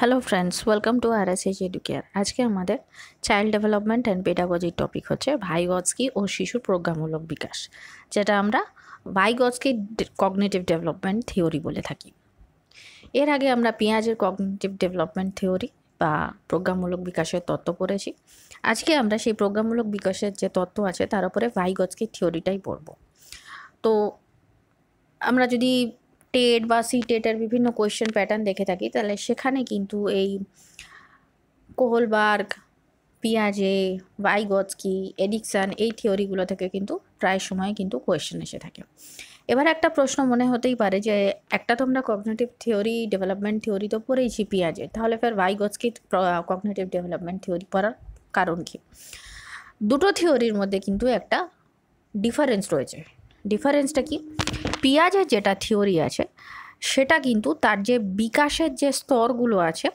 hello friends welcome to R S H Educare আজকে আমাদের child development and পেডাগজির topic হচ্ছে ভাইগজকি ও শিশুর প্রজ্ঞামূলক বিকাশ যেটা আমরা ভাইগজকি কগনেটিভ ডেভেলপমেন্ট থিওরি বলে থাকি এর আগে আমরা পেঁয়াজের কগনেটিভ ডেভেলপমেন্ট থিওরি বা প্রজ্ঞামূলক বিকাশের তত্ত্ব পড়েছি আজকে আমরা সেই প্রজ্ঞামূলক বিকাশের যে তত্ত্ব আছে তার উপরে ভাইগজকি থিওরিটাই পড়ব তো আমরা যদি টেট বা সি টেটের বিভিন্ন কোয়েশ্চেন প্যাটার্ন দেখে থাকি তাহলে সেখানে কিন্তু এই কোহলবার্গ পিয়াজে ভাইগজকি এডিকশান এই থিওরিগুলো থেকে কিন্তু প্রায় সময় কিন্তু কোয়েশ্চেন এসে থাকে এবার একটা প্রশ্ন মনে হতেই পারে যে একটা তো আমরা কগনেটিভ থিওরি ডেভেলপমেন্ট থিওরি তো পড়েইছি পিয়াজে তাহলে ফের ভাইগজকি কগনেটিভ ডেভেলপমেন্ট থিওরি পড়ার কারণ কি দুটো থিওরির মধ্যে কিন্তু একটা ডিফারেন্স রয়েছে ডিফারেন্সটা কি পিঁয়াজের যেটা থিওরি আছে সেটা কিন্তু তার যে বিকাশের যে স্তরগুলো আছে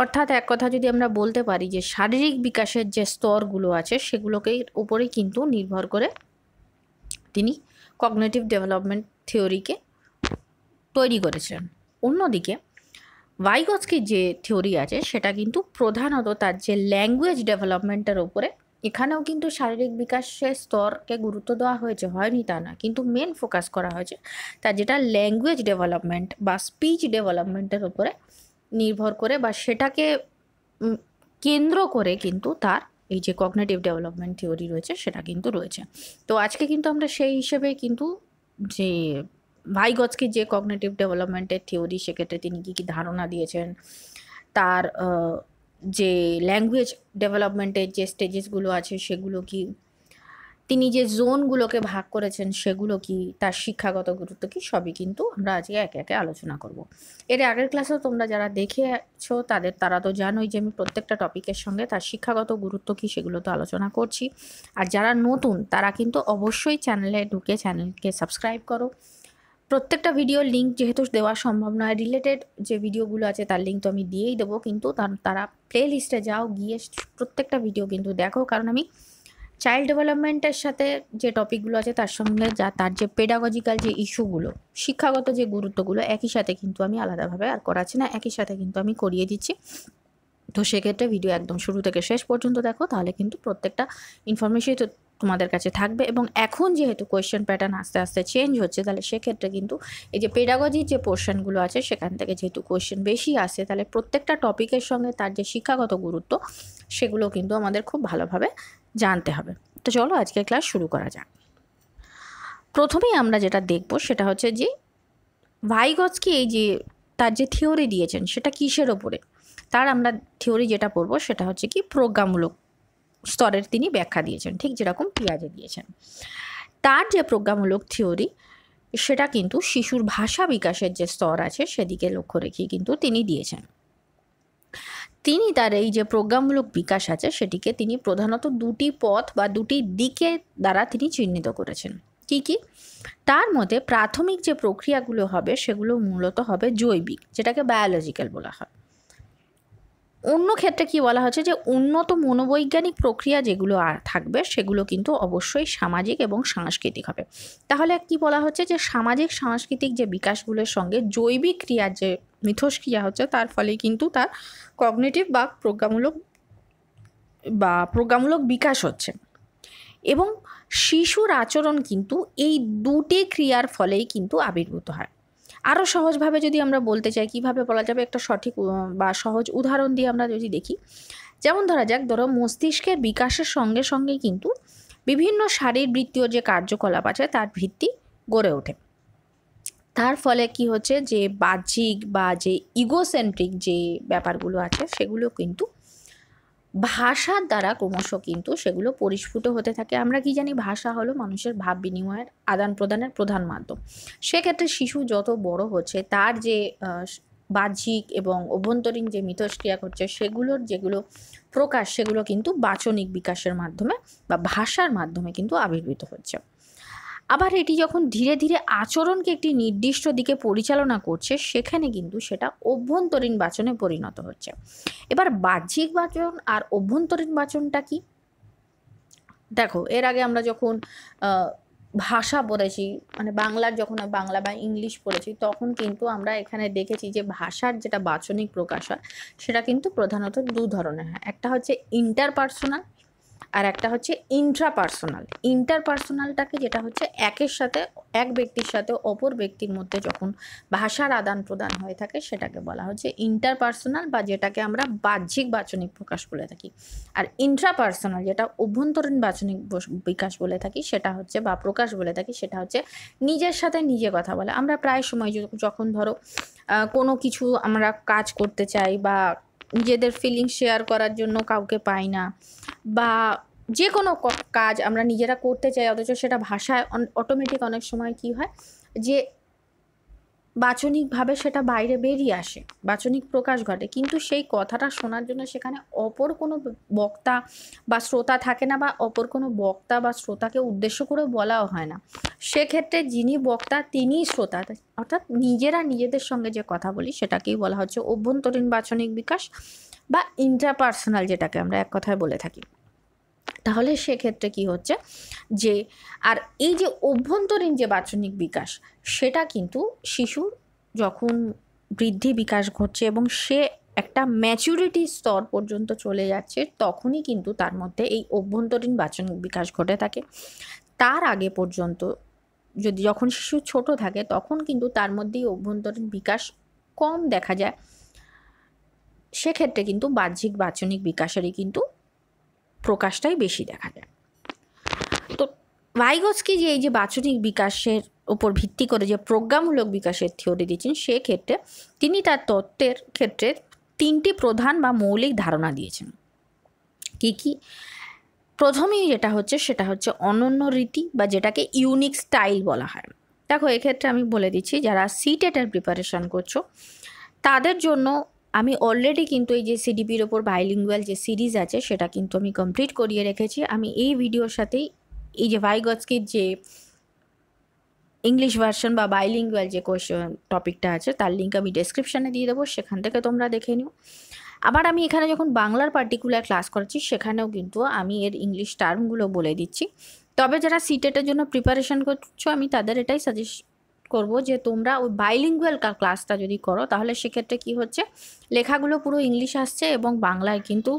অর্থাৎ এক কথা যদি আমরা বলতে পারি যে শারীরিক বিকাশের যে স্তরগুলো আছে সেগুলোকে উপরে কিন্তু নির্ভর করে তিনি কগনেটিভ ডেভেলপমেন্ট থিওরিকে তৈরি করেছেন অন্যদিকে ভাইগজকির যে থিওরি আছে সেটা কিন্তু প্রধানত তার যে ল্যাঙ্গুয়েজ ডেভেলপমেন্টের ওপরে এখানেও কিন্তু শারীরিক বিকাশের স্তরকে গুরুত্ব দেওয়া হয়েছে হয়নি তা না কিন্তু মেন ফোকাস করা হয়েছে তা যেটা ল্যাঙ্গুয়েজ ডেভেলপমেন্ট বা স্পিচ ডেভেলপমেন্টের উপরে নির্ভর করে বা সেটাকে কেন্দ্র করে কিন্তু তার এই যে কগনেটিভ ডেভেলপমেন্ট থিওরি রয়েছে সেটা কিন্তু রয়েছে তো আজকে কিন্তু আমরা সেই হিসেবে কিন্তু যে ভাইগজকে যে কগনেটিভ ডেভেলপমেন্টের থিওরি সেক্ষেত্রে তিনি কী কী ধারণা দিয়েছেন তার যে ল্যাঙ্গুয়েজ ডেভেলপমেন্টের যে স্টেজেসগুলো আছে সেগুলো কি তিনি যে জোনগুলোকে ভাগ করেছেন সেগুলো কি তার শিক্ষাগত গুরুত্ব কি সবই কিন্তু আমরা আজকে একে একে আলোচনা করব এর আগের ক্লাসেও তোমরা যারা দেখেছো তাদের তারা তো জানোই যে আমি প্রত্যেকটা টপিকের সঙ্গে তার শিক্ষাগত গুরুত্ব কি সেগুলো তো আলোচনা করছি আর যারা নতুন তারা কিন্তু অবশ্যই চ্যানেলে ঢুকে চ্যানেলকে সাবস্ক্রাইব করো প্রত্যেকটা ভিডিওর লিঙ্ক যেহেতু দেওয়া সম্ভব নয় রিলেটেড যে ভিডিওগুলো আছে তার লিঙ্ক তো আমি দিয়েই দেবো কিন্তু তারা প্লে লিস্টে যাও গিয়ে প্রত্যেকটা ভিডিও কিন্তু দেখো কারণ আমি চাইল্ড ডেভেলপমেন্টের সাথে যে টপিকগুলো আছে তার সঙ্গে যা তার যে পেডাগজিক্যাল যে ইস্যুগুলো শিক্ষাগত যে গুরুত্বগুলো একই সাথে কিন্তু আমি আলাদাভাবে আর করাচ্ছি না একই সাথে কিন্তু আমি করিয়ে দিচ্ছি তো সেক্ষেত্রে ভিডিও একদম শুরু থেকে শেষ পর্যন্ত দেখো তাহলে কিন্তু প্রত্যেকটা ইনফরমেশন তোমাদের কাছে থাকবে এবং এখন যেহেতু কোয়েশ্চেন প্যাটার্ন আস্তে আস্তে চেঞ্জ হচ্ছে তাহলে সেক্ষেত্রে কিন্তু এই যে পেডাগজির যে পোর্শনগুলো আছে সেখান থেকে যেহেতু কোয়েশ্চেন বেশি আসে তাহলে প্রত্যেকটা টপিকের সঙ্গে তার যে শিক্ষাগত গুরুত্ব সেগুলো কিন্তু আমাদের খুব ভালোভাবে জানতে হবে তো চলো আজকে ক্লাস শুরু করা যাক প্রথমেই আমরা যেটা দেখব সেটা হচ্ছে যে ভাইগজকে এই যে তার যে থিওরি দিয়েছেন সেটা কিসের ওপরে তার আমরা থিওরি যেটা পড়বো সেটা হচ্ছে কি প্রজ্ঞামূলক স্তরের তিনি ব্যাখ্যা দিয়েছেন ঠিক যেরকম পিয়াজে দিয়েছেন তার যে প্রজ্ঞামূলক থিওরি সেটা কিন্তু শিশুর ভাষা বিকাশের যে স্তর আছে সেদিকে লক্ষ্য রেখে কিন্তু তিনি দিয়েছেন তিনি তার এই যে প্রজ্ঞামূলক বিকাশ আছে সেটিকে তিনি প্রধানত দুটি পথ বা দুটি দিকে দ্বারা তিনি চিহ্নিত করেছেন কি কি তার মধ্যে প্রাথমিক যে প্রক্রিয়াগুলো হবে সেগুলো মূলত হবে জৈবিক যেটাকে বায়োলজিক্যাল বলা হয় অন্য ক্ষেত্রে কি বলা হচ্ছে যে উন্নত মনোবৈজ্ঞানিক প্রক্রিয়া যেগুলো থাকবে সেগুলো কিন্তু অবশ্যই সামাজিক এবং সাংস্কৃতিক হবে তাহলে কি বলা হচ্ছে যে সামাজিক সাংস্কৃতিক যে বিকাশগুলোর সঙ্গে জৈবিক ক্রিয়ার যে মিথস্ক্রিয়া হচ্ছে তার ফলে কিন্তু তার কগনেটিভ বা প্রজ্ঞামূলক বা প্রজ্ঞামূলক বিকাশ হচ্ছে এবং শিশুর আচরণ কিন্তু এই দুটি ক্রিয়ার ফলেই কিন্তু আবির্ভূত হয় আরও সহজভাবে যদি আমরা বলতে চাই কিভাবে বলা যাবে একটা সঠিক বা সহজ উদাহরণ দিয়ে আমরা যদি দেখি যেমন ধরা যাক ধরো মস্তিষ্কের বিকাশের সঙ্গে সঙ্গে কিন্তু বিভিন্ন শারীরবৃত্তীয় যে কার্যকলাপ আছে তার ভিত্তি গড়ে ওঠে তার ফলে কি হচ্ছে যে বাহ্যিক বা যে ইগোসেন্ট্রিক যে ব্যাপারগুলো আছে সেগুলো কিন্তু ভাষার দ্বারা ক্রমশ কিন্তু সেগুলো পরিস্ফুট হতে থাকে আমরা কি জানি ভাষা হলো মানুষের ভাব বিনিময়ের আদান প্রদানের প্রধান মাধ্যম সেক্ষেত্রে শিশু যত বড় হচ্ছে তার যে বাহ্যিক এবং অভ্যন্তরীণ যে মিথস্ক্রিয়া করছে সেগুলোর যেগুলো প্রকাশ সেগুলো কিন্তু বাচনিক বিকাশের মাধ্যমে বা ভাষার মাধ্যমে কিন্তু আবির্ভূত হচ্ছে আবার এটি যখন ধীরে ধীরে আচরণকে একটি নির্দিষ্ট দিকে পরিচালনা করছে সেখানে কিন্তু সেটা অভ্যন্তরীণ বাচনে পরিণত হচ্ছে এবার বাহ্যিক বাচন আর অভ্যন্তরীণ বাচনটা কি দেখো এর আগে আমরা যখন ভাষা পড়েছি মানে বাংলার যখন বাংলা বা ইংলিশ পড়েছি তখন কিন্তু আমরা এখানে দেখেছি যে ভাষার যেটা বাচনিক প্রকাশ হয় সেটা কিন্তু প্রধানত দু ধরনের হয় একটা হচ্ছে ইন্টারপার্সোনাল আর একটা হচ্ছে ইন্ট্রাপার্সোনাল ইন্টারপার্সোনালটাকে যেটা হচ্ছে একের সাথে এক ব্যক্তির সাথে অপর ব্যক্তির মধ্যে যখন ভাষার আদান প্রদান হয়ে থাকে সেটাকে বলা হচ্ছে ইন্টারপার্সোনাল বা যেটাকে আমরা বাহ্যিক বাচনিক প্রকাশ বলে থাকি আর ইন্ট্রাপার্সোনাল যেটা অভ্যন্তরীণ বাচনিক বিকাশ বলে থাকি সেটা হচ্ছে বা প্রকাশ বলে থাকি সেটা হচ্ছে নিজের সাথে নিজে কথা বলা আমরা প্রায় সময় যখন ধরো কোনো কিছু আমরা কাজ করতে চাই বা নিজেদের ফিলিং শেয়ার করার জন্য কাউকে পাই না বা যে কোনো কাজ আমরা নিজেরা করতে চাই অথচ সেটা ভাষায় অটোমেটিক অনেক সময় কি হয় যে বাচনিকভাবে সেটা বাইরে বেরিয়ে আসে বাচনিক প্রকাশ ঘটে কিন্তু সেই কথাটা শোনার জন্য সেখানে অপর কোনো বক্তা বা শ্রোতা থাকে না বা অপর কোনো বক্তা বা শ্রোতাকে উদ্দেশ্য করে বলাও হয় না সেক্ষেত্রে যিনি বক্তা তিনিই শ্রোতা অর্থাৎ নিজেরা নিজেদের সঙ্গে যে কথা বলি সেটাকেই বলা হচ্ছে অভ্যন্তরীণ বাচনিক বিকাশ বা ইন্টারপার্সোনাল যেটাকে আমরা এক কথায় বলে থাকি তাহলে সেক্ষেত্রে কি হচ্ছে যে আর এই যে অভ্যন্তরীণ যে বাচনিক বিকাশ সেটা কিন্তু শিশুর যখন বৃদ্ধি বিকাশ ঘটছে এবং সে একটা ম্যাচুরিটি স্তর পর্যন্ত চলে যাচ্ছে তখনই কিন্তু তার মধ্যে এই অভ্যন্তরীণ বাচনিক বিকাশ ঘটে থাকে তার আগে পর্যন্ত যদি যখন শিশু ছোট থাকে তখন কিন্তু তার মধ্যেই অভ্যন্তরীণ বিকাশ কম দেখা যায় সেক্ষেত্রে কিন্তু বাহ্যিক বাচনিক বিকাশেরই কিন্তু প্রকাশটাই বেশি দেখা যায় তো ভাইগসকে যে এই যে বাচনিক বিকাশের উপর ভিত্তি করে যে প্রজ্ঞামূলক বিকাশের থিওরি দিয়েছেন সেক্ষেত্রে তিনি তার তত্ত্বের ক্ষেত্রে তিনটি প্রধান বা মৌলিক ধারণা দিয়েছেন কী কী প্রথমেই যেটা হচ্ছে সেটা হচ্ছে অনন্য রীতি বা যেটাকে ইউনিক স্টাইল বলা হয় দেখো এক্ষেত্রে আমি বলে দিচ্ছি যারা সিটেটের প্রিপারেশান করছো তাদের জন্য আমি অলরেডি কিন্তু এই যে সিডিপির ওপর বাইলিঙ্গুয়াল যে সিরিজ আছে সেটা কিন্তু আমি কমপ্লিট করিয়ে রেখেছি আমি এই ভিডিওর সাথেই এই যে ভাইগজকির যে ইংলিশ ভার্সন বা বাইলিঙ্গুয়াল যে কোয়েশ্চন টপিকটা আছে তার লিঙ্ক আমি ডেসক্রিপশানে দিয়ে দেবো সেখান থেকে তোমরা দেখে নিও আবার আমি এখানে যখন বাংলার পার্টিকুলার ক্লাস করাচ্ছি সেখানেও কিন্তু আমি এর ইংলিশ টার্মগুলো বলে দিচ্ছি তবে যারা সিটেটের জন্য প্রিপারেশন করছো আমি তাদের এটাই সাজেস্ট করব যে তোমরা ওই বাইলিঙ্গুয়াল ক্লাসটা যদি করো তাহলে সেক্ষেত্রে কি হচ্ছে লেখাগুলো পুরো ইংলিশ আসছে এবং বাংলায় কিন্তু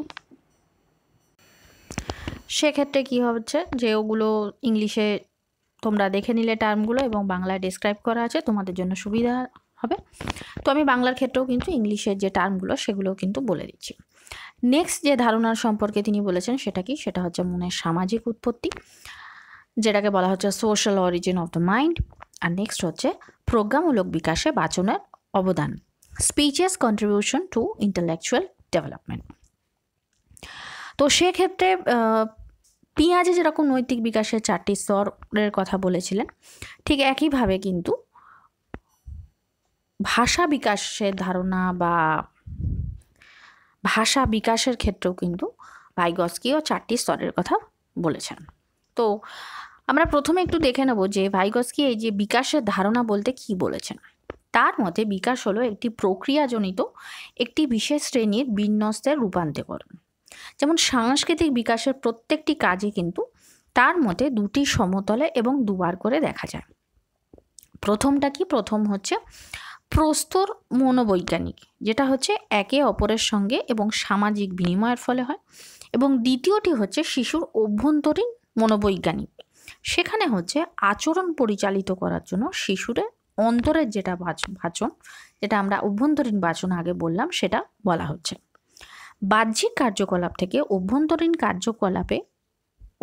সেক্ষেত্রে কি হচ্ছে যে ওগুলো ইংলিশে তোমরা দেখে নিলে টার্মগুলো এবং বাংলায় ডিসক্রাইব করা আছে তোমাদের জন্য সুবিধা হবে তো আমি বাংলার ক্ষেত্রেও কিন্তু ইংলিশের যে টার্মগুলো সেগুলো কিন্তু বলে দিচ্ছি নেক্সট যে ধারণার সম্পর্কে তিনি বলেছেন সেটা কি সেটা হচ্ছে মনের সামাজিক উৎপত্তি যেটাকে বলা হচ্ছে social origin of the mind আর নেক্সট হচ্ছে প্রজ্ঞামূলক বিকাশে বাচনের অবদান speeches contribution to intellectual development তো সেক্ষেত্রে পিঁয়াজে যেরকম নৈতিক বিকাশের চারটি স্তরের কথা বলেছিলেন ঠিক একইভাবে কিন্তু ভাষা বিকাশের ধারণা বা ভাষা বিকাশের ক্ষেত্রেও কিন্তু ভাইগসকিও চারটি স্তরের কথা বলেছেন তো আমরা প্রথমে একটু দেখে নেব যে ভাইগসকি এই যে বিকাশের ধারণা বলতে কি বলেছেন তার মতে বিকাশ হলো একটি প্রক্রিয়াজনিত একটি বিশেষ শ্রেণীর বিন্যস্তের রূপান্তরকরণ যেমন সাংস্কৃতিক বিকাশের প্রত্যেকটি কাজে কিন্তু তার মতে দুটি সমতলে এবং দুবার করে দেখা যায় প্রথমটা কি প্রথম হচ্ছে প্রস্তর মনোবৈজ্ঞানিক যেটা হচ্ছে একে অপরের সঙ্গে এবং সামাজিক বিনিময়ের ফলে হয় এবং দ্বিতীয়টি হচ্ছে শিশুর অভ্যন্তরীণ মনোবৈজ্ঞানিক সেখানে হচ্ছে আচরণ পরিচালিত করার জন্য শিশুরে অন্তরের যেটা বাচন যেটা আমরা অভ্যন্তরীণ বাচন আগে বললাম সেটা বলা হচ্ছে বাহ্যিক কার্যকলাপ থেকে অভ্যন্তরীণ কার্যকলাপে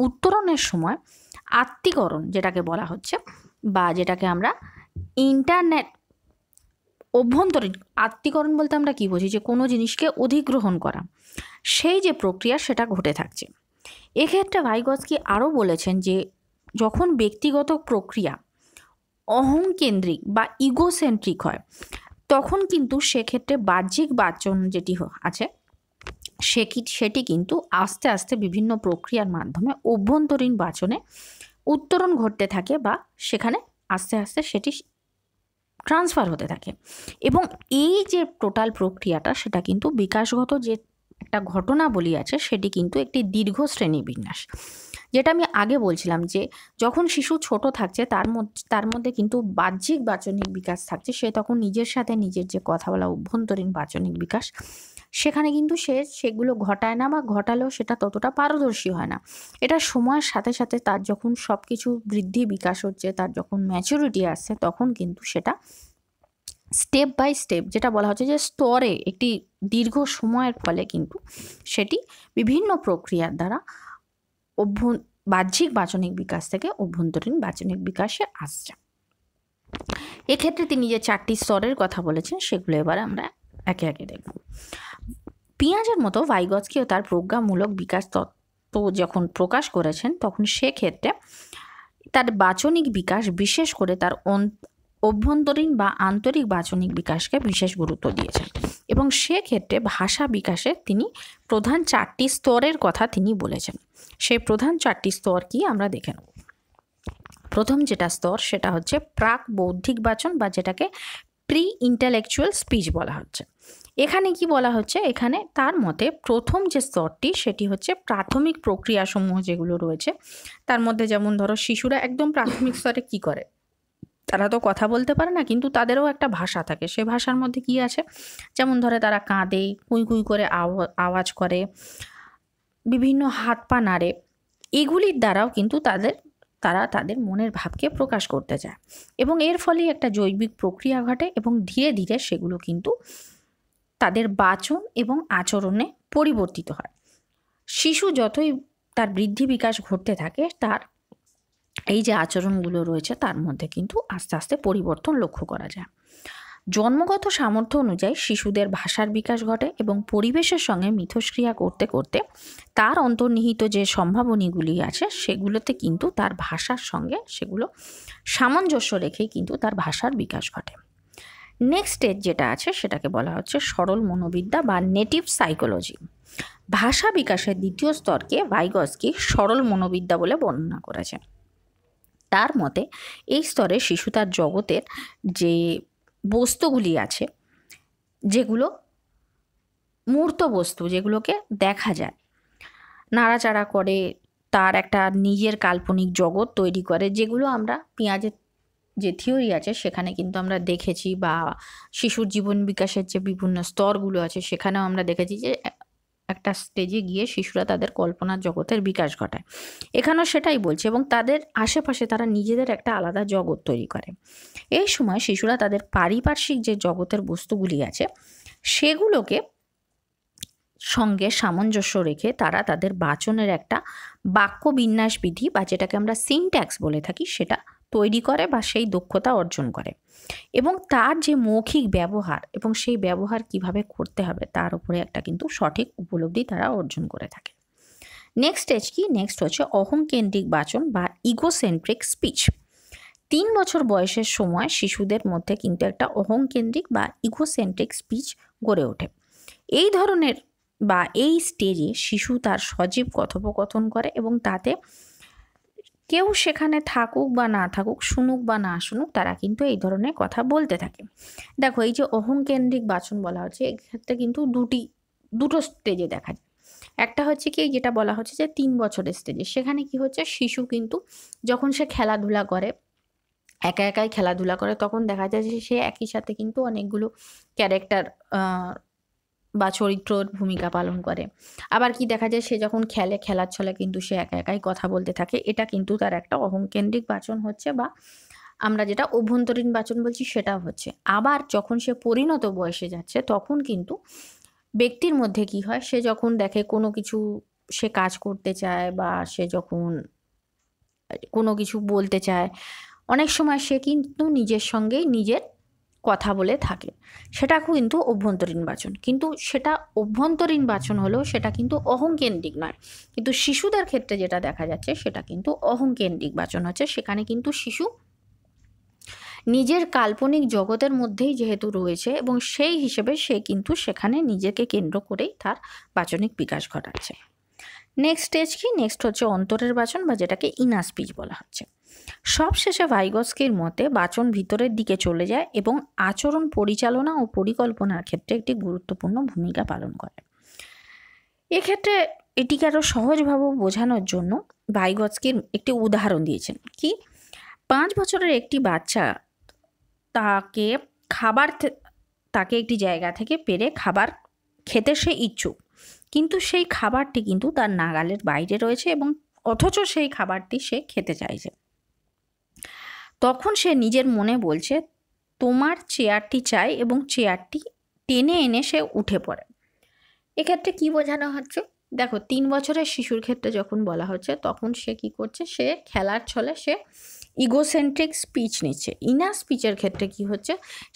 উত্তরণের সময় আত্মীকরণ যেটাকে বলা হচ্ছে বা যেটাকে আমরা ইন্টারনেট অভ্যন্তরীণ আত্মীকরণ বলতে আমরা কী বুঝি যে কোনো জিনিসকে অধিগ্রহণ করা সেই যে প্রক্রিয়া সেটা ঘটে থাকছে এক্ষেত্রে কি আরও বলেছেন যে যখন ব্যক্তিগত প্রক্রিয়া অহংকেন্দ্রিক বা ইগোসেন্ট্রিক হয় তখন কিন্তু সেক্ষেত্রে বাহ্যিক বাচন যেটি আছে সে সেটি কিন্তু আস্তে আস্তে বিভিন্ন প্রক্রিয়ার মাধ্যমে অভ্যন্তরীণ বাচনে উত্তরণ ঘটতে থাকে বা সেখানে আস্তে আস্তে সেটি ট্রান্সফার হতে থাকে এবং এই যে টোটাল প্রক্রিয়াটা সেটা কিন্তু বিকাশগত যে একটা ঘটনাবলী আছে সেটি কিন্তু একটি দীর্ঘ শ্রেণী বিন্যাস যেটা আমি আগে বলছিলাম যে যখন শিশু ছোট থাকছে তার মধ্যে তার মধ্যে কিন্তু বাহ্যিক বাচনিক বিকাশ থাকছে সে তখন নিজের সাথে নিজের যে কথা বলা অভ্যন্তরীণ বাচনিক বিকাশ সেখানে কিন্তু সে সেগুলো ঘটায় না বা ঘটালেও সেটা ততটা পারদর্শী হয় না এটা সময়ের সাথে সাথে তার যখন সব কিছু বৃদ্ধি বিকাশ হচ্ছে তার যখন ম্যাচুরিটি আসছে তখন কিন্তু সেটা স্টেপ বাই স্টেপ যেটা বলা হচ্ছে যে স্তরে একটি দীর্ঘ সময়ের ফলে কিন্তু সেটি বিভিন্ন প্রক্রিয়ার দ্বারা অভ্য বাহ্যিক বাচনিক বিকাশ থেকে অভ্যন্তরীণ বাচনিক বিকাশে আসছে এক্ষেত্রে তিনি যে চারটি স্তরের কথা বলেছেন সেগুলো এবার আমরা একে একে দেখব পিঁয়াজের মতো ভাইগজকেও তার প্রজ্ঞামূলক বিকাশ তত্ত্ব যখন প্রকাশ করেছেন তখন সেক্ষেত্রে তার বাচনিক বিকাশ বিশেষ করে তার অভ্যন্তরীণ বা আন্তরিক বাচনিক বিকাশকে বিশেষ গুরুত্ব দিয়েছেন এবং সেক্ষেত্রে ভাষা বিকাশে তিনি প্রধান চারটি স্তরের কথা তিনি বলেছেন সেই প্রধান চারটি স্তর কি আমরা দেখে নেব প্রথম যেটা স্তর সেটা হচ্ছে প্রাক বৌদ্ধিক বাচন বা যেটাকে প্রি ইন্টালেকচুয়াল স্পিচ বলা হচ্ছে এখানে কি বলা হচ্ছে এখানে তার মতে প্রথম যে স্তরটি সেটি হচ্ছে প্রাথমিক প্রক্রিয়াসমূহ যেগুলো রয়েছে তার মধ্যে যেমন ধরো শিশুরা একদম প্রাথমিক স্তরে কি করে তারা তো কথা বলতে পারে না কিন্তু তাদেরও একটা ভাষা থাকে সে ভাষার মধ্যে কি আছে যেমন ধরে তারা কাঁদে কুই কুই করে আওয়াজ করে বিভিন্ন হাত পা নাড়ে এগুলির দ্বারাও কিন্তু তাদের তারা তাদের মনের ভাবকে প্রকাশ করতে চায় এবং এর ফলে একটা জৈবিক প্রক্রিয়া ঘটে এবং ধীরে ধীরে সেগুলো কিন্তু তাদের বাচন এবং আচরণে পরিবর্তিত হয় শিশু যতই তার বৃদ্ধি বিকাশ ঘটতে থাকে তার এই যে আচরণগুলো রয়েছে তার মধ্যে কিন্তু আস্তে আস্তে পরিবর্তন লক্ষ্য করা যায় জন্মগত সামর্থ্য অনুযায়ী শিশুদের ভাষার বিকাশ ঘটে এবং পরিবেশের সঙ্গে মিথস্ক্রিয়া করতে করতে তার অন্তর্নিহিত যে সম্ভাবনীগুলি আছে সেগুলোতে কিন্তু তার ভাষার সঙ্গে সেগুলো সামঞ্জস্য রেখেই কিন্তু তার ভাষার বিকাশ ঘটে নেক্সট স্টেজ যেটা আছে সেটাকে বলা হচ্ছে সরল মনোবিদ্যা বা নেটিভ সাইকোলজি ভাষা বিকাশের দ্বিতীয় স্তরকে ভাইগসকে সরল মনোবিদ্যা বলে বর্ণনা করেছে তার মতে এই স্তরে শিশু তার জগতের যে বস্তুগুলি আছে যেগুলো মূর্ত বস্তু যেগুলোকে দেখা যায় নাড়াচাড়া করে তার একটা নিজের কাল্পনিক জগৎ তৈরি করে যেগুলো আমরা পেঁয়াজের যে থিওরি আছে সেখানে কিন্তু আমরা দেখেছি বা শিশুর জীবন বিকাশের যে বিভিন্ন স্তরগুলো আছে সেখানেও আমরা দেখেছি যে একটা স্টেজে গিয়ে শিশুরা তাদের কল্পনার জগতের বিকাশ ঘটায় এখানেও সেটাই বলছে এবং তাদের আশেপাশে তারা নিজেদের একটা আলাদা জগৎ তৈরি করে এই সময় শিশুরা তাদের পারিপার্শ্বিক যে জগতের বস্তুগুলি আছে সেগুলোকে সঙ্গে সামঞ্জস্য রেখে তারা তাদের বাচনের একটা বাক্য বিন্যাস বিধি বা যেটাকে আমরা সিনট্যাক্স বলে থাকি সেটা তৈরি করে বা সেই দক্ষতা অর্জন করে এবং তার যে মৌখিক ব্যবহার এবং সেই ব্যবহার কিভাবে করতে হবে তার উপরে একটা কিন্তু সঠিক উপলব্ধি তারা অর্জন করে থাকে নেক্সট স্টেজ কি নেক্সট হচ্ছে অহংকেন্দ্রিক বাচন বা ইগোসেন্ট্রিক স্পিচ তিন বছর বয়সের সময় শিশুদের মধ্যে কিন্তু একটা অহংকেন্দ্রিক বা ইগোসেন্ট্রিক স্পিচ গড়ে ওঠে এই ধরনের বা এই স্টেজে শিশু তার সজীব কথোপকথন করে এবং তাতে কেউ সেখানে থাকুক বা না থাকুক শুনুক বা না শুনুক তারা কিন্তু এই ধরনের কথা বলতে থাকে দেখো এই যে অহংকেন্দ্রিক বাচন বলা হচ্ছে এক্ষেত্রে কিন্তু দুটি দুটো স্টেজে দেখা যায় একটা হচ্ছে কি যেটা বলা হচ্ছে যে তিন বছরের স্টেজে সেখানে কি হচ্ছে শিশু কিন্তু যখন সে খেলাধুলা করে একা একাই খেলাধুলা করে তখন দেখা যায় যে সে একই সাথে কিন্তু অনেকগুলো ক্যারেক্টার বা চরিত্রর ভূমিকা পালন করে আবার কি দেখা যায় সে যখন খেলে খেলার ছলে কিন্তু সে একা একাই কথা বলতে থাকে এটা কিন্তু তার একটা অহংকেন্দ্রিক বাচন হচ্ছে বা আমরা যেটা অভ্যন্তরীণ বাচন বলছি সেটা হচ্ছে আবার যখন সে পরিণত বয়সে যাচ্ছে তখন কিন্তু ব্যক্তির মধ্যে কি হয় সে যখন দেখে কোনো কিছু সে কাজ করতে চায় বা সে যখন কোনো কিছু বলতে চায় অনেক সময় সে কিন্তু নিজের সঙ্গেই নিজের কথা বলে থাকে সেটা কিন্তু অভ্যন্তরীণ বাচন কিন্তু সেটা অভ্যন্তরীণ বাচন হলেও সেটা কিন্তু অহংকেন্দ্রিক নয় কিন্তু শিশুদের ক্ষেত্রে যেটা দেখা যাচ্ছে সেটা কিন্তু অহংকেন্দ্রিক বাচন হচ্ছে সেখানে কিন্তু শিশু নিজের কাল্পনিক জগতের মধ্যেই যেহেতু রয়েছে এবং সেই হিসেবে সে কিন্তু সেখানে নিজেকে কেন্দ্র করেই তার বাচনিক বিকাশ ঘটাচ্ছে নেক্সট স্টেজ কি নেক্সট হচ্ছে অন্তরের বাচন বা যেটাকে ইনার স্পিচ বলা হচ্ছে সবশেষে ভাইগস্কির মতে বাচন ভিতরের দিকে চলে যায় এবং আচরণ পরিচালনা ও পরিকল্পনার ক্ষেত্রে একটি গুরুত্বপূর্ণ ভূমিকা পালন করে এক্ষেত্রে এটিকে আরও সহজভাবে বোঝানোর জন্য ভাইগসকের একটি উদাহরণ দিয়েছেন কি পাঁচ বছরের একটি বাচ্চা তাকে খাবার তাকে একটি জায়গা থেকে পেরে খাবার খেতে সে ইচ্ছুক কিন্তু সেই খাবারটি কিন্তু তার নাগালের বাইরে রয়েছে এবং অথচ সেই খাবারটি সে খেতে চাইছে তখন সে নিজের মনে বলছে তোমার চেয়ারটি চাই এবং চেয়ারটি টেনে এনে সে উঠে পড়ে এক্ষেত্রে কি বোঝানো হচ্ছে দেখো তিন বছরের শিশুর ক্ষেত্রে যখন বলা হচ্ছে তখন সে কি করছে সে খেলার ছলে সে ইগোসেন্ট্রিক স্পিচ নিচ্ছে ইনার স্পিচের ক্ষেত্রে কি হচ্ছে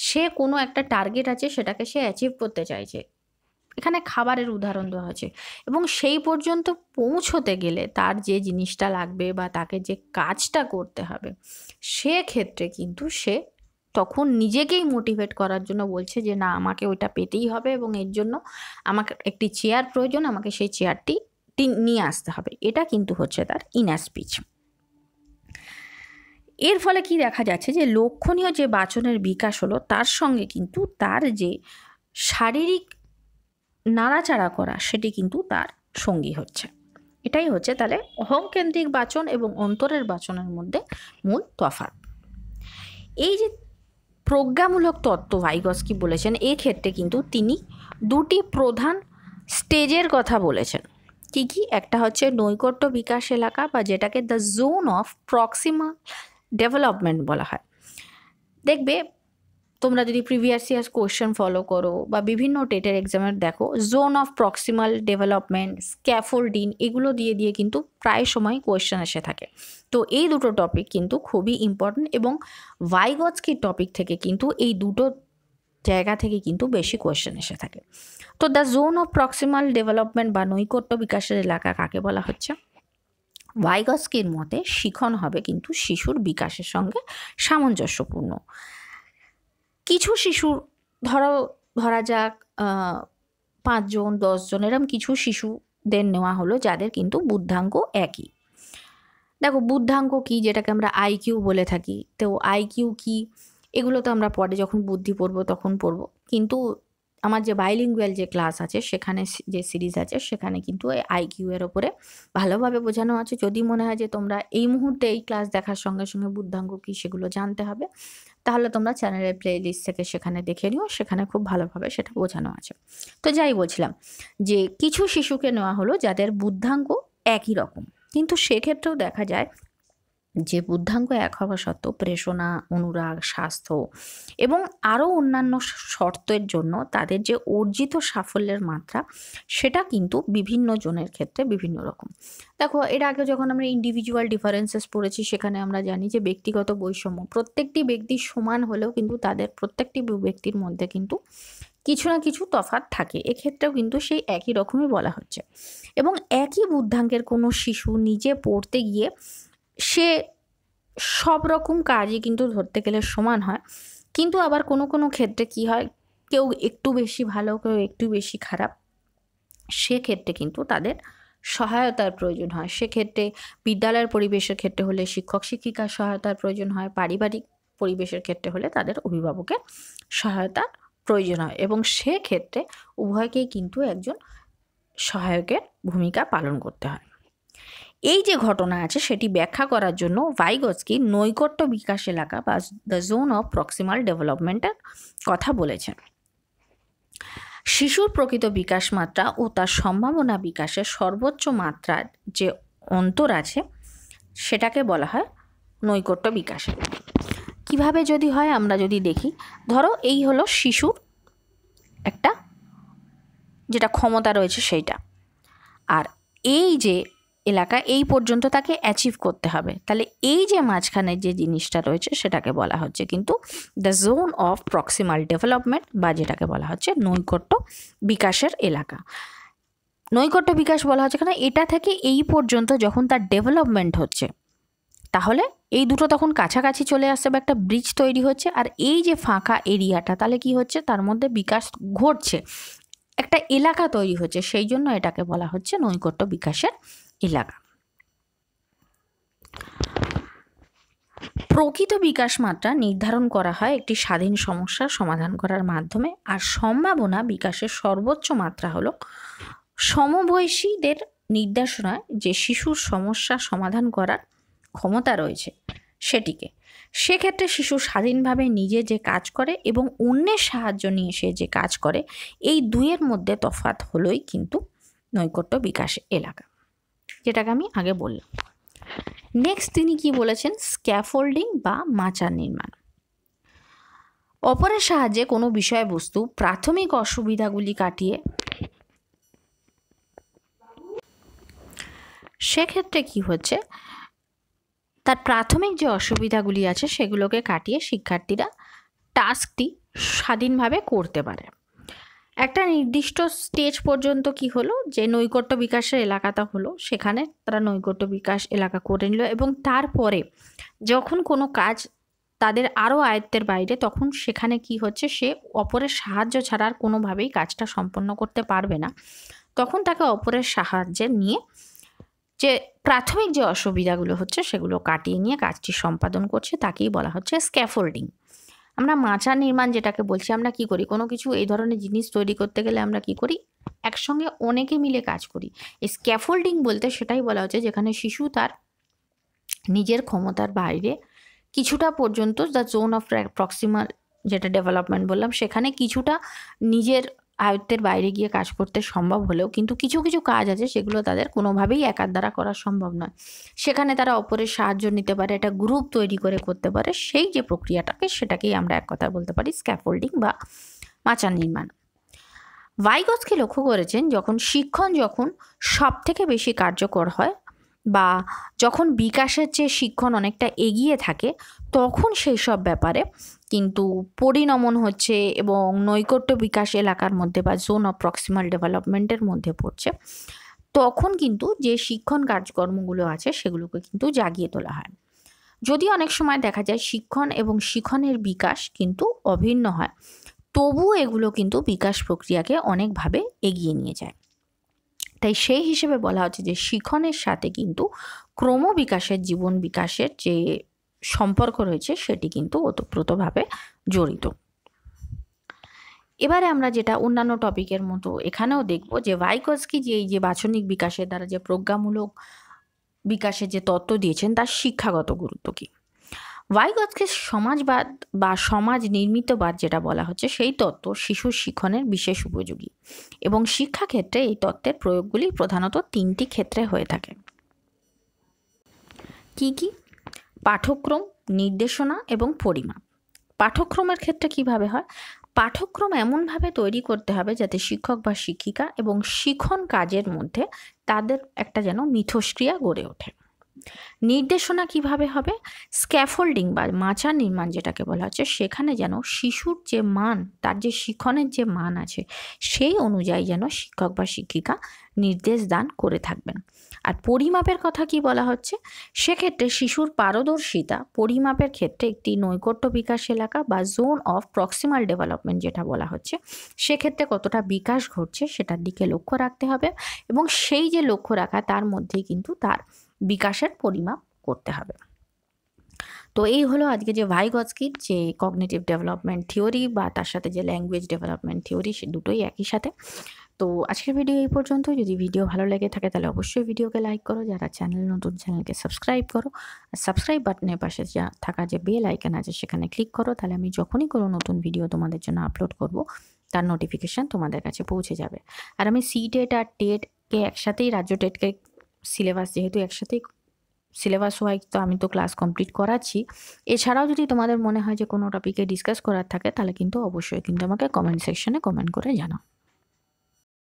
সে কোনো একটা টার্গেট আছে সেটাকে সে অ্যাচিভ করতে চাইছে এখানে খাবারের উদাহরণ দেওয়া হয়েছে এবং সেই পর্যন্ত পৌঁছতে গেলে তার যে জিনিসটা লাগবে বা তাকে যে কাজটা করতে হবে সেক্ষেত্রে কিন্তু সে তখন নিজেকেই মোটিভেট করার জন্য বলছে যে না আমাকে ওইটা পেতেই হবে এবং এর জন্য আমাকে একটি চেয়ার প্রয়োজন আমাকে সেই চেয়ারটি নিয়ে আসতে হবে এটা কিন্তু হচ্ছে তার ইনার স্পিচ এর ফলে কি দেখা যাচ্ছে যে লক্ষণীয় যে বাচনের বিকাশ হলো তার সঙ্গে কিন্তু তার যে শারীরিক নাড়াচাড়া করা সেটি কিন্তু তার সঙ্গী হচ্ছে এটাই হচ্ছে তাহলে অহংকেন্দ্রিক বাচন এবং অন্তরের বাচনের মধ্যে মূল তফাৎ এই যে প্রজ্ঞামূলক তত্ত্ব কি বলেছেন ক্ষেত্রে কিন্তু তিনি দুটি প্রধান স্টেজের কথা বলেছেন কী কী একটা হচ্ছে নৈকট্য বিকাশ এলাকা বা যেটাকে the zone of proximal development বলা হয় দেখবে তোমরা যদি প্রিভিয়াস ইয়ার্স কোয়েশ্চেন ফলো করো বা বিভিন্ন টেটের এক্সামের দেখো zone of proximal development scaffolding এগুলো দিয়ে দিয়ে কিন্তু প্রায় সময় কোয়েশ্চেন এসে থাকে তো এই দুটো টপিক কিন্তু খুবই ইম্পর্ট্যান্ট এবং ভাইগজকির টপিক থেকে কিন্তু এই দুটো জায়গা থেকে কিন্তু বেশি কোয়েশ্চেন এসে থাকে তো the zone of proximal development বা নৈকট্য বিকাশের এলাকা কাকে বলা হচ্ছে ভাইগজকির মতে শিখন হবে কিন্তু শিশুর বিকাশের সঙ্গে সামঞ্জস্যপূর্ণ কিছু শিশুর ধরো ধরা যাক পাঁচজন দশজন এরম কিছু শিশুদের নেওয়া হলো যাদের কিন্তু বুদ্ধাঙ্ক একই দেখো বুদ্ধাঙ্ক কি যেটাকে আমরা আইকিউ বলে থাকি তো আইকিউ কি এগুলো তো আমরা পরে যখন বুদ্ধি পড়ব তখন পড়ব কিন্তু আমার যে বাইলিঙ্গুয়াল যে ক্লাস আছে সেখানে যে সিরিজ আছে সেখানে কিন্তু এই আইকিউ এর ওপরে ভালোভাবে বোঝানো আছে যদি মনে হয় যে তোমরা এই মুহূর্তে এই ক্লাস দেখার সঙ্গে সঙ্গে বুদ্ধাঙ্গ কী সেগুলো জানতে হবে তাহলে তোমরা চ্যানেলের প্লেলিস্ট থেকে সেখানে দেখে নিও সেখানে খুব ভালোভাবে সেটা বোঝানো আছে তো যাই বলছিলাম যে কিছু শিশুকে নেওয়া হলো যাদের বুদ্ধাঙ্গ একই রকম কিন্তু সেক্ষেত্রেও দেখা যায় যে বুদ্ধাঙ্গ এক হওয়া সত্ত্বেও প্রেষণা অনুরাগ স্বাস্থ্য এবং আরও অন্যান্য শর্তের জন্য তাদের যে অর্জিত সাফল্যের মাত্রা সেটা কিন্তু বিভিন্ন জনের ক্ষেত্রে বিভিন্ন রকম দেখো এর আগে যখন আমরা ইন্ডিভিজুয়াল ডিফারেন্সেস পড়েছি সেখানে আমরা জানি যে ব্যক্তিগত বৈষম্য প্রত্যেকটি ব্যক্তি সমান হলেও কিন্তু তাদের প্রত্যেকটি ব্যক্তির মধ্যে কিন্তু কিছু না কিছু তফাত থাকে এক্ষেত্রেও কিন্তু সেই একই রকমই বলা হচ্ছে এবং একই বুদ্ধাঙ্গের কোনো শিশু নিজে পড়তে গিয়ে সে সব রকম কাজই কিন্তু ধরতে গেলে সমান হয় কিন্তু আবার কোনো কোনো ক্ষেত্রে কি হয় কেউ একটু বেশি ভালো কেউ একটু বেশি খারাপ সেক্ষেত্রে কিন্তু তাদের সহায়তার প্রয়োজন হয় সেক্ষেত্রে বিদ্যালয়ের পরিবেশের ক্ষেত্রে হলে শিক্ষক শিক্ষিকার সহায়তার প্রয়োজন হয় পারিবারিক পরিবেশের ক্ষেত্রে হলে তাদের অভিভাবকের সহায়তার প্রয়োজন হয় এবং সেক্ষেত্রে উভয়কেই কিন্তু একজন সহায়কের ভূমিকা পালন করতে হয় এই যে ঘটনা আছে সেটি ব্যাখ্যা করার জন্য ভাইগজকি নৈকট্য বিকাশ এলাকা বা দ্য জোন অফ প্রক্সিমাল ডেভেলপমেন্টের কথা বলেছেন শিশুর প্রকৃত বিকাশ মাত্রা ও তার সম্ভাবনা বিকাশের সর্বোচ্চ মাত্রার যে অন্তর আছে সেটাকে বলা হয় নৈকট্য বিকাশ কিভাবে যদি হয় আমরা যদি দেখি ধরো এই হলো শিশুর একটা যেটা ক্ষমতা রয়েছে সেইটা আর এই যে এলাকা এই পর্যন্ত তাকে অ্যাচিভ করতে হবে তাহলে এই যে মাঝখানে যে জিনিসটা রয়েছে সেটাকে বলা হচ্ছে কিন্তু the zone of proximal development বা যেটাকে বলা হচ্ছে নৈকট্য বিকাশের এলাকা নৈকট্য বিকাশ বলা হচ্ছে কেন এটা থেকে এই পর্যন্ত যখন তার ডেভেলপমেন্ট হচ্ছে তাহলে এই দুটো তখন কাছাকাছি চলে আসছে বা একটা ব্রিজ তৈরি হচ্ছে আর এই যে ফাঁকা এরিয়াটা তাহলে কি হচ্ছে তার মধ্যে বিকাশ ঘটছে একটা এলাকা তৈরি হচ্ছে সেই জন্য এটাকে বলা হচ্ছে নৈকট্য বিকাশের এলাকা প্রকৃত বিকাশ মাত্রা নির্ধারণ করা হয় একটি স্বাধীন সমস্যা সমাধান করার মাধ্যমে আর সম্ভাবনা বিকাশের সর্বোচ্চ মাত্রা হলো সমবয়সীদের নির্দেশনায় যে শিশুর সমস্যা সমাধান করার ক্ষমতা রয়েছে সেটিকে সেক্ষেত্রে শিশু স্বাধীনভাবে নিজে যে কাজ করে এবং অন্যের সাহায্য নিয়ে সে যে কাজ করে এই দুইয়ের মধ্যে তফাত হলোই কিন্তু নৈকট্য বিকাশ এলাকা যেটাকে আমি আগে বললাম নেক্সট তিনি কি বলেছেন স্ক্যাফোল্ডিং বা মাচার নির্মাণ অপরের সাহায্যে কোনো বিষয়বস্তু প্রাথমিক অসুবিধাগুলি কাটিয়ে সেক্ষেত্রে কি হচ্ছে তার প্রাথমিক যে অসুবিধাগুলি আছে সেগুলোকে কাটিয়ে শিক্ষার্থীরা টাস্কটি স্বাধীনভাবে করতে পারে একটা নির্দিষ্ট স্টেজ পর্যন্ত কি হলো যে নৈকট্য বিকাশের এলাকাটা হলো সেখানে তারা নৈকট্য বিকাশ এলাকা করে নিল এবং তারপরে যখন কোনো কাজ তাদের আরও আয়ত্তের বাইরে তখন সেখানে কি হচ্ছে সে অপরের সাহায্য ছাড়া আর কোনোভাবেই কাজটা সম্পন্ন করতে পারবে না তখন তাকে অপরের সাহায্যে নিয়ে যে প্রাথমিক যে অসুবিধাগুলো হচ্ছে সেগুলো কাটিয়ে নিয়ে কাজটি সম্পাদন করছে তাকেই বলা হচ্ছে স্ক্যাফোল্ডিং আমরা মাচা নির্মাণ যেটাকে বলছি আমরা কি করি কোনো কিছু এই ধরনের জিনিস তৈরি করতে গেলে আমরা কি করি একসঙ্গে অনেকে মিলে কাজ করি এই স্ক্যাফোল্ডিং বলতে সেটাই বলা হচ্ছে যেখানে শিশু তার নিজের ক্ষমতার বাইরে কিছুটা পর্যন্ত দ্য জোন অফ প্রক্সিমাল যেটা ডেভেলপমেন্ট বললাম সেখানে কিছুটা নিজের আয়ত্তের বাইরে গিয়ে কাজ করতে সম্ভব হলেও কিন্তু কিছু কিছু কাজ আছে সেগুলো তাদের কোনোভাবেই একার দ্বারা করা সম্ভব নয় সেখানে তারা অপরের সাহায্য নিতে পারে একটা গ্রুপ তৈরি করে করতে পারে সেই যে প্রক্রিয়াটাকে সেটাকেই আমরা এক কথায় বলতে পারি স্ক্যাফোল্ডিং বা মাচার নির্মাণ ভাইগসকে লক্ষ্য করেছেন যখন শিক্ষণ যখন সব থেকে বেশি কার্যকর হয় বা যখন বিকাশের যে শিক্ষণ অনেকটা এগিয়ে থাকে তখন সেই সব ব্যাপারে কিন্তু পরিণমন হচ্ছে এবং নৈকট্য বিকাশ এলাকার মধ্যে বা জোন অফ প্রক্সিমাল ডেভেলপমেন্টের মধ্যে পড়ছে তখন কিন্তু যে শিক্ষণ কার্যকর্মগুলো আছে সেগুলোকে কিন্তু জাগিয়ে তোলা হয় যদি অনেক সময় দেখা যায় শিক্ষণ এবং শিক্ষণের বিকাশ কিন্তু অভিন্ন হয় তবুও এগুলো কিন্তু বিকাশ প্রক্রিয়াকে অনেকভাবে এগিয়ে নিয়ে যায় তাই সেই হিসেবে বলা হচ্ছে যে শিখনের সাথে কিন্তু ক্রমবিকাশের জীবন বিকাশের যে সম্পর্ক রয়েছে সেটি কিন্তু ওতপ্রোতভাবে জড়িত এবারে আমরা যেটা অন্যান্য টপিকের মতো এখানেও দেখব যে ভাইকসকি যে এই যে বাচনিক বিকাশের দ্বারা যে প্রজ্ঞামূলক বিকাশের যে তত্ত্ব দিয়েছেন তার শিক্ষাগত গুরুত্ব কী ভাইগতকে সমাজবাদ বা সমাজ নির্মিতবাদ যেটা বলা হচ্ছে সেই তত্ত্ব শিশুর শিক্ষণের বিশেষ উপযোগী এবং শিক্ষাক্ষেত্রে এই তত্ত্বের প্রয়োগগুলি প্রধানত তিনটি ক্ষেত্রে হয়ে থাকে কি কি পাঠ্যক্রম নির্দেশনা এবং পরিমাপ পাঠ্যক্রমের ক্ষেত্রে কিভাবে হয় পাঠ্যক্রম এমনভাবে তৈরি করতে হবে যাতে শিক্ষক বা শিক্ষিকা এবং শিখন কাজের মধ্যে তাদের একটা যেন মিথস্ক্রিয়া গড়ে ওঠে নির্দেশনা কিভাবে হবে স্ক্যাফোল্ডিং বা মাচার নির্মাণ যেটাকে বলা হচ্ছে সেখানে যেন শিশুর যে মান তার যে শিখনের যে মান আছে সেই অনুযায়ী যেন শিক্ষক বা শিক্ষিকা নির্দেশ দান করে থাকবেন আর পরিমাপের কথা কি বলা হচ্ছে সেক্ষেত্রে শিশুর পারদর্শিতা পরিমাপের ক্ষেত্রে একটি নৈকট্য বিকাশ এলাকা বা জোন অফ প্রক্সিমাল ডেভেলপমেন্ট যেটা বলা হচ্ছে সেক্ষেত্রে কতটা বিকাশ ঘটছে সেটার দিকে লক্ষ্য রাখতে হবে এবং সেই যে লক্ষ্য রাখা তার মধ্যেই কিন্তু তার বিকাশের পরিমাপ করতে হবে তো এই হলো আজকে যে ভাইগজকির যে কগনেটিভ ডেভেলপমেন্ট থিওরি বা তার সাথে যে ল্যাঙ্গুয়েজ ডেভেলপমেন্ট থিওরি সে দুটোই একই সাথে তো আজকের ভিডিও এই পর্যন্ত যদি ভিডিও ভালো লেগে থাকে তাহলে অবশ্যই ভিডিওকে লাইক করো যারা চ্যানেল নতুন চ্যানেলকে সাবস্ক্রাইব করো আর সাবস্ক্রাইব বাটনের পাশে যা থাকা যে বেল আইকন আছে সেখানে ক্লিক করো তাহলে আমি যখনই কোনো নতুন ভিডিও তোমাদের জন্য আপলোড করব তার নোটিফিকেশান তোমাদের কাছে পৌঁছে যাবে আর আমি সি টেট আর টেটকে একসাথেই রাজ্য টেটকে সিলেবাস যেহেতু একসাথেই সিলেবাস ওয়াইজ তো আমি তো ক্লাস কমপ্লিট করাচ্ছি এছাড়াও যদি তোমাদের মনে হয় যে কোনো টপিকে ডিসকাস করার থাকে তাহলে কিন্তু অবশ্যই কিন্তু আমাকে কমেন্ট সেকশনে কমেন্ট করে জানাও